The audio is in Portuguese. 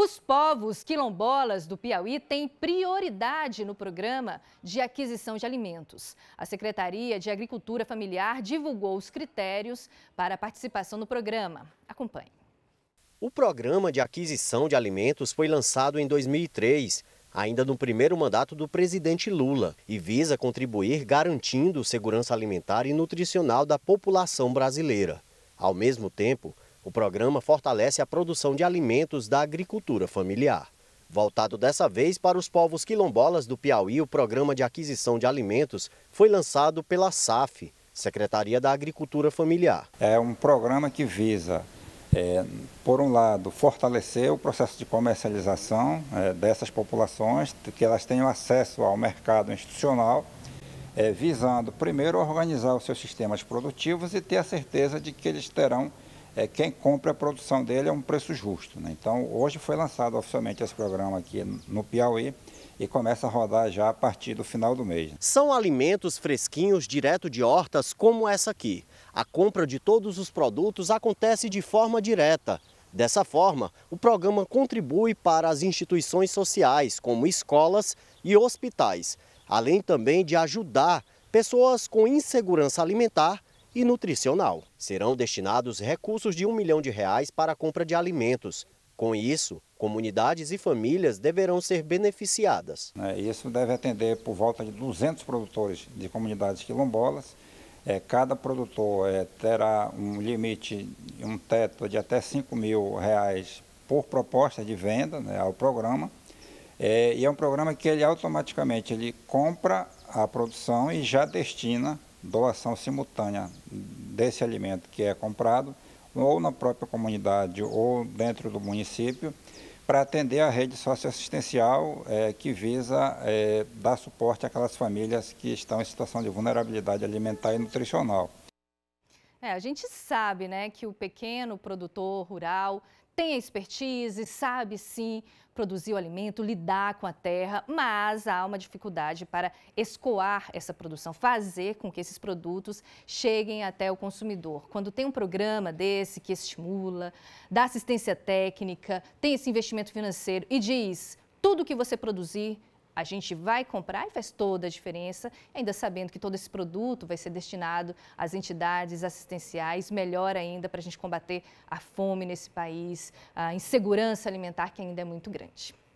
Os povos quilombolas do Piauí têm prioridade no programa de aquisição de alimentos. A Secretaria de Agricultura Familiar divulgou os critérios para a participação no programa. Acompanhe. O programa de aquisição de alimentos foi lançado em 2003 ainda no primeiro mandato do presidente Lula, e visa contribuir garantindo segurança alimentar e nutricional da população brasileira. Ao mesmo tempo, o programa fortalece a produção de alimentos da agricultura familiar. Voltado dessa vez para os povos quilombolas do Piauí, o programa de aquisição de alimentos foi lançado pela SAF, Secretaria da Agricultura Familiar. É um programa que visa, é, por um lado, fortalecer o processo de comercialização é, dessas populações, que elas tenham acesso ao mercado institucional, é, visando primeiro organizar os seus sistemas produtivos e ter a certeza de que eles terão é, quem compra a produção dele a é um preço justo. Né? Então, hoje foi lançado oficialmente esse programa aqui no Piauí e começa a rodar já a partir do final do mês. Né? São alimentos fresquinhos direto de hortas como essa aqui. A compra de todos os produtos acontece de forma direta. Dessa forma, o programa contribui para as instituições sociais, como escolas e hospitais, além também de ajudar pessoas com insegurança alimentar e nutricional. Serão destinados recursos de um milhão de reais para a compra de alimentos. Com isso, comunidades e famílias deverão ser beneficiadas. É, isso deve atender por volta de 200 produtores de comunidades quilombolas. É, cada produtor é, terá um limite, um teto de até 5 mil reais por proposta de venda né, ao programa. É, e é um programa que ele automaticamente ele compra a produção e já destina doação simultânea desse alimento que é comprado, ou na própria comunidade ou dentro do município, para atender a rede socioassistencial é, que visa é, dar suporte àquelas famílias que estão em situação de vulnerabilidade alimentar e nutricional. É, a gente sabe né, que o pequeno produtor rural tem a expertise, sabe sim produzir o alimento, lidar com a terra, mas há uma dificuldade para escoar essa produção, fazer com que esses produtos cheguem até o consumidor. Quando tem um programa desse que estimula, dá assistência técnica, tem esse investimento financeiro e diz: tudo que você produzir a gente vai comprar e faz toda a diferença, ainda sabendo que todo esse produto vai ser destinado às entidades assistenciais, melhor ainda para a gente combater a fome nesse país, a insegurança alimentar que ainda é muito grande.